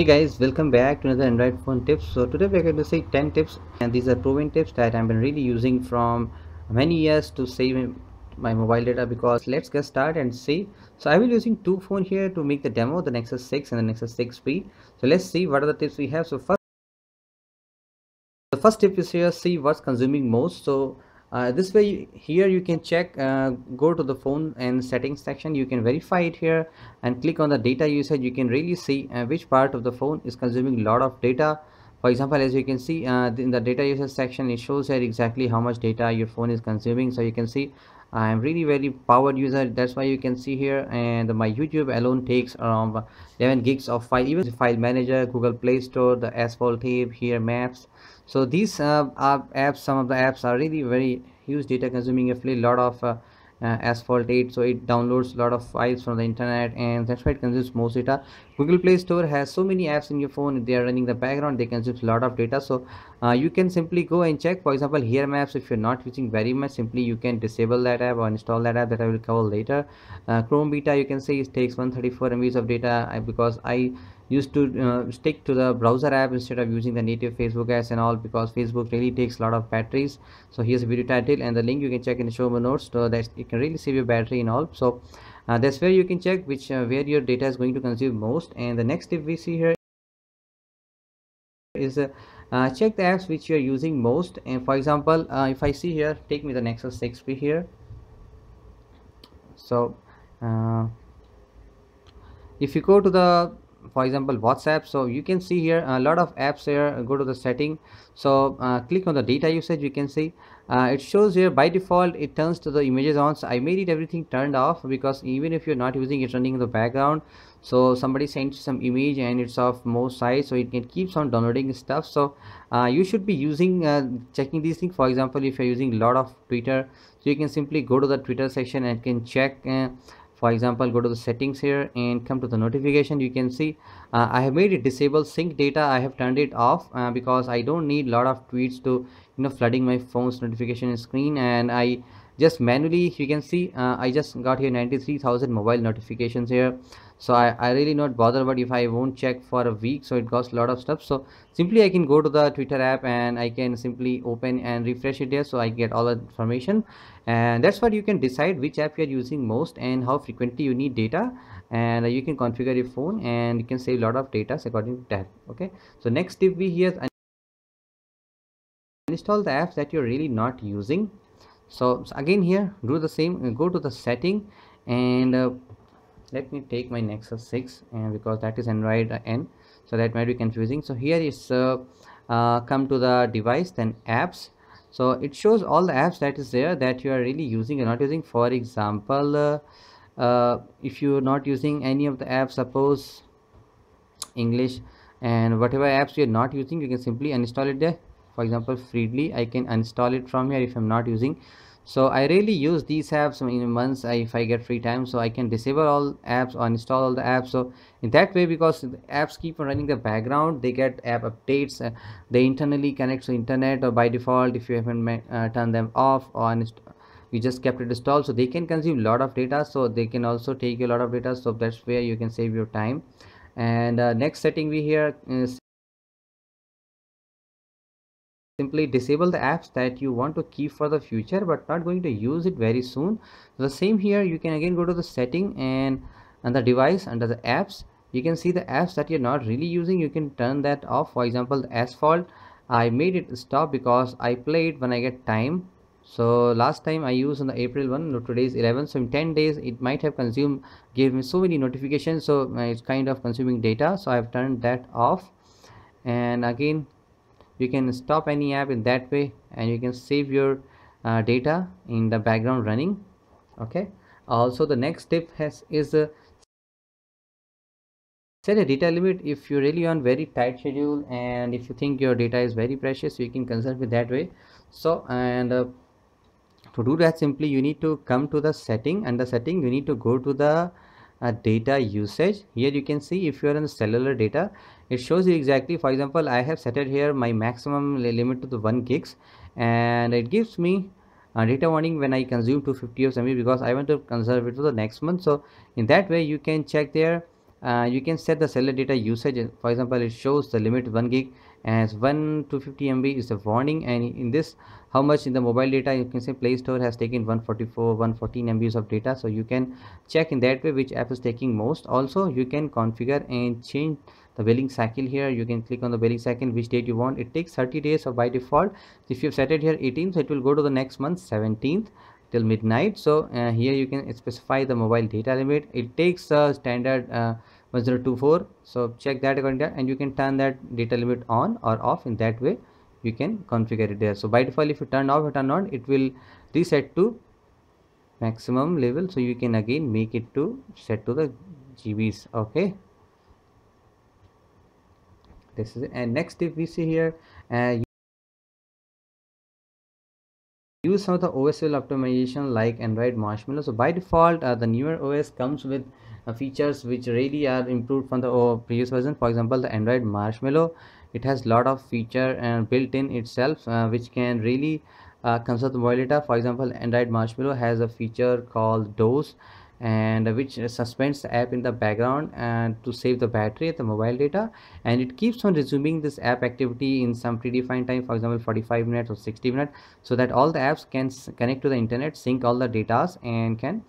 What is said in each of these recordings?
hey guys welcome back to another android phone tips so today we're going to see 10 tips and these are proven tips that i've been really using from many years to save my mobile data because let's get started and see so i will using two phone here to make the demo the nexus 6 and the nexus 6p so let's see what are the tips we have so first the first tip is here see what's consuming most so uh, this way here you can check uh, go to the phone and settings section you can verify it here and click on the data usage you can really see uh, which part of the phone is consuming a lot of data for example as you can see uh, in the data usage section it shows here exactly how much data your phone is consuming so you can see I'm really very powered user that's why you can see here and my YouTube alone takes around 11 gigs of file even the file manager Google Play Store the asphalt tape here maps so these uh, apps some of the apps are really very huge data consuming a lot of uh, uh asphalt 8 so it downloads a lot of files from the internet and that's why it consumes most data google play store has so many apps in your phone they are running the background they consume a lot of data so uh, you can simply go and check for example here maps if you're not using very much simply you can disable that app or install that app that i will cover later uh, chrome beta you can see it takes 134 mb of data uh, because i used to uh, stick to the browser app instead of using the native facebook ads and all because facebook really takes a lot of batteries so here's a video title and the link you can check in the show notes so that it can really save your battery and all so uh, that's where you can check which uh, where your data is going to consume most and the next tip we see here is uh, uh, check the apps which you are using most and for example uh, if i see here take me the nexus 6p here so if you go to the for example whatsapp so you can see here a lot of apps here go to the setting so uh, click on the data usage you can see uh, it shows here by default it turns to the images on so i made it everything turned off because even if you're not using it running in the background so somebody sends some image and it's of more size so it, can keeps on downloading stuff so uh, you should be using uh, checking these things for example if you're using a lot of twitter so you can simply go to the twitter section and can check uh, for example go to the settings here and come to the notification you can see uh, i have made it disable sync data i have turned it off uh, because i don't need lot of tweets to you know flooding my phone's notification screen and i just manually you can see uh, i just got here 93000 mobile notifications here so I, I really not bother but if i won't check for a week so it costs a lot of stuff so simply i can go to the twitter app and i can simply open and refresh it there so i get all the information and that's what you can decide which app you're using most and how frequently you need data and you can configure your phone and you can save a lot of data according to that okay so next tip we here is uninstall the apps that you're really not using so again here do the same uh, go to the setting and uh, let me take my nexus 6 and because that is android uh, n so that might be confusing so here is uh, uh, come to the device then apps so it shows all the apps that is there that you are really using or not using for example uh, if you're not using any of the apps suppose english and whatever apps you're not using you can simply uninstall it there for example freely i can uninstall it from here if i'm not using so i really use these apps in months if i get free time so i can disable all apps or install all the apps so in that way because apps keep on running the background they get app updates uh, they internally connect to internet or by default if you haven't uh, turned them off or you just kept it installed so they can consume a lot of data so they can also take a lot of data so that's where you can save your time and uh, next setting we here is simply disable the apps that you want to keep for the future but not going to use it very soon the same here you can again go to the setting and the device under the apps you can see the apps that you're not really using you can turn that off for example asphalt i made it stop because i play it when i get time so last time i used on the april 1 no today is 11 so in 10 days it might have consumed gave me so many notifications so it's kind of consuming data so i've turned that off and again you can stop any app in that way and you can save your uh, data in the background running okay also the next tip has is uh, set a data limit if you really on very tight schedule and if you think your data is very precious you can conserve it that way so and uh, to do that simply you need to come to the setting and the setting you need to go to the uh, data usage here you can see if you are on cellular data it shows you exactly for example i have set it here my maximum limit to the 1 gigs and it gives me a data warning when i consume 250 of mb because i want to conserve it for the next month so in that way you can check there uh, you can set the cellular data usage for example it shows the limit 1 gig as 1 to MB is the warning and in this how much in the mobile data you can say Play Store has taken 144 114 MBs of data so you can check in that way which app is taking most also you can configure and change the billing cycle here you can click on the billing cycle which date you want it takes 30 days or by default if you've set it here 18th so it will go to the next month 17th till midnight so uh, here you can specify the mobile data limit it takes a standard uh, 1024 so check that according and you can turn that data limit on or off in that way you can configure it there so by default if you turn off or turn on it will reset to maximum level so you can again make it to set to the gbs okay this is it. and next if we see here uh, do some of the OS level optimization like Android Marshmallow. So by default, uh, the newer OS comes with uh, features which really are improved from the previous version. For example, the Android Marshmallow, it has lot of feature and built in itself, uh, which can really uh, comes out the data. For example, Android Marshmallow has a feature called DOS and which suspends the app in the background and to save the battery the mobile data and it keeps on resuming this app activity in some predefined time for example 45 minutes or 60 minutes so that all the apps can connect to the internet sync all the data and can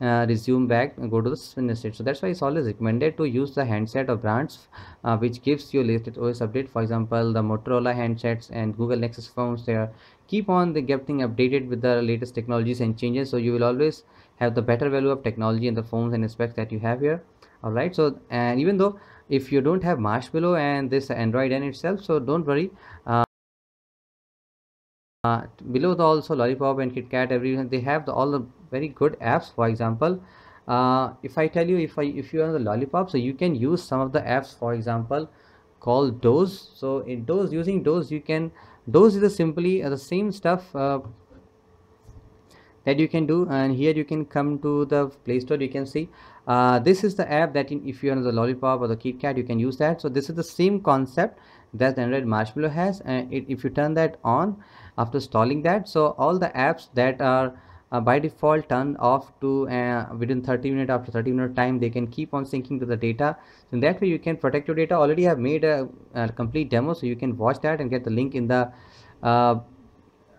uh, resume back go to the finish state so that's why it's always recommended to use the handset or brands uh, which gives you latest os update for example the motorola handsets and google nexus phones they are keep on the getting updated with the latest technologies and changes so you will always have the better value of technology and the phones and specs that you have here all right so and even though if you don't have marshmallow and this android n itself so don't worry uh, uh, below the also lollipop and kitkat everyone they have the, all the very good apps for example uh, if i tell you if i if you are the lollipop so you can use some of the apps for example called those so in those using those you can those is a simply uh, the same stuff uh, that you can do and here you can come to the play store you can see uh, this is the app that in, if you are on the lollipop or the KitKat you can use that so this is the same concept that Android Marshmallow has and it, if you turn that on after installing that so all the apps that are uh, by default turned off to uh, within 30 minutes after 30 minute time they can keep on syncing to the data so in that way you can protect your data already have made a, a complete demo so you can watch that and get the link in the uh,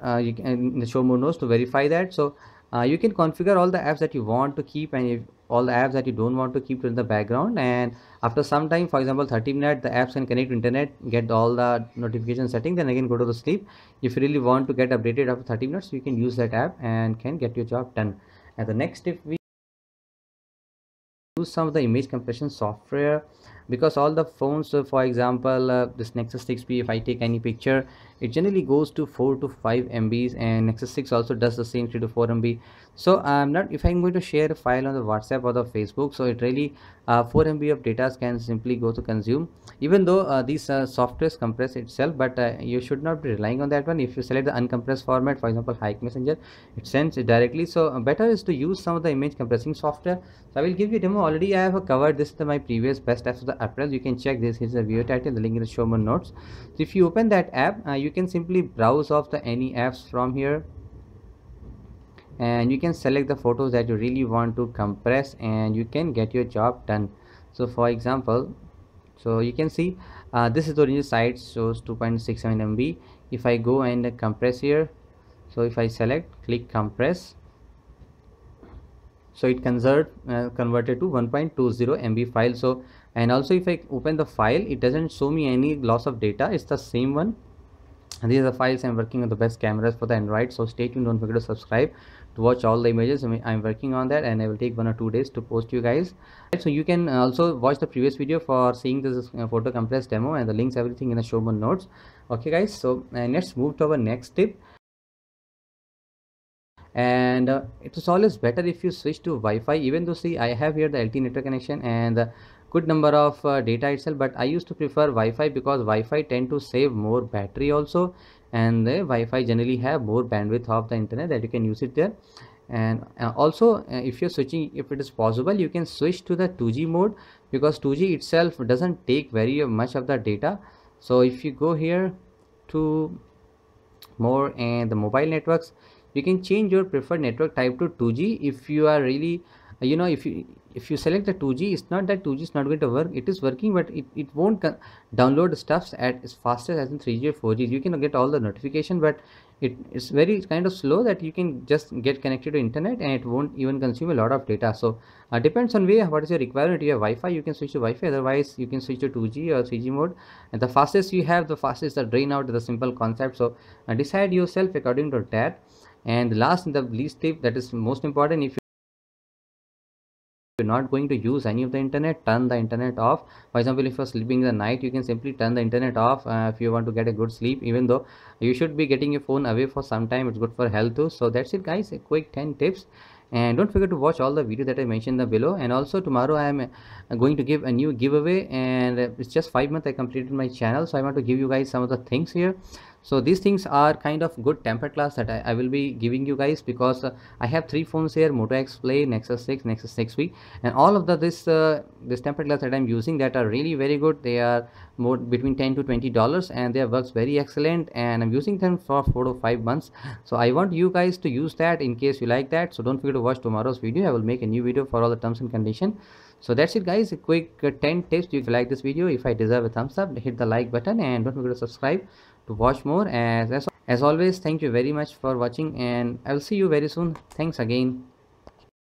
uh, you can show more nodes to verify that so uh, you can configure all the apps that you want to keep and if, all the apps that you don't want to keep in the background and after some time for example 30 minutes the apps can connect to internet get all the notification setting then again go to the sleep if you really want to get updated after 30 minutes you can use that app and can get your job done and the next if we use some of the image compression software because all the phones uh, for example uh, this nexus 6p if i take any picture it generally goes to 4 to 5 mbs and nexus 6 also does the same 3 to 4 mb so i'm not if i'm going to share a file on the whatsapp or the facebook so it really uh, 4 mb of data can simply go to consume even though uh, these uh, softwares compress itself but uh, you should not be relying on that one if you select the uncompressed format for example hike messenger it sends it directly so better is to use some of the image compressing software so i will give you a demo already i have covered this in my previous best apps of the appliance you can check this here's a video title the link in the show more notes so if you open that app uh, you can simply browse off the any apps from here and you can select the photos that you really want to compress and you can get your job done so for example so you can see uh, this is the original size shows 2.67 MB if I go and compress here so if I select click compress so it convert uh, converted to 1.20 MB file so and also if I open the file it doesn't show me any loss of data it's the same one and these are the files I'm working on the best cameras for the Android so stay tuned don't forget to subscribe to watch all the images I'm working on that and I will take one or two days to post you guys so you can uh, also watch the previous video for seeing this uh, photo compress demo and the links everything in the show more notes okay guys so let's move to our next tip and uh, it is always better if you switch to Wi-Fi even though see I have here the LTE network connection and the good number of uh, data itself but i used to prefer wi-fi because wi-fi tend to save more battery also and the wi-fi generally have more bandwidth of the internet that you can use it there and uh, also uh, if you're switching if it is possible you can switch to the 2g mode because 2g itself doesn't take very much of the data so if you go here to more and the mobile networks you can change your preferred network type to 2g if you are really you know if you if you select the 2G it's not that 2G is not going to work it is working but it, it won't download stuffs at as fast as in 3G or 4G you can get all the notification but it is very kind of slow that you can just get connected to internet and it won't even consume a lot of data so uh, depends on way what is your requirement if you have Wi-Fi you can switch to Wi-Fi otherwise you can switch to 2G or 3G mode and the fastest you have the fastest the drain out the simple concept so uh, decide yourself according to that and last the least tip that is most important if you're not going to use any of the internet turn the internet off for example if you're sleeping the night you can simply turn the internet off uh, if you want to get a good sleep even though you should be getting your phone away for some time it's good for health too so that's it guys a quick 10 tips and don't forget to watch all the video that i mentioned below and also tomorrow i am uh, going to give a new giveaway and it's just five months i completed my channel so i want to give you guys some of the things here so these things are kind of good tempered glass that I, I will be giving you guys because uh, I have three phones here Moto X Play, Nexus 6, Nexus 6V and all of the this uh, this tempered glass that I'm using that are really very good they are more between 10 to 20 dollars and they works very excellent and I'm using them for four to five months so I want you guys to use that in case you like that so don't forget to watch tomorrow's video I will make a new video for all the terms and condition so that's it guys a quick uh, 10 tips if you like this video if I deserve a thumbs up hit the like button and don't forget to subscribe to watch more as, as, as always thank you very much for watching and i'll see you very soon thanks again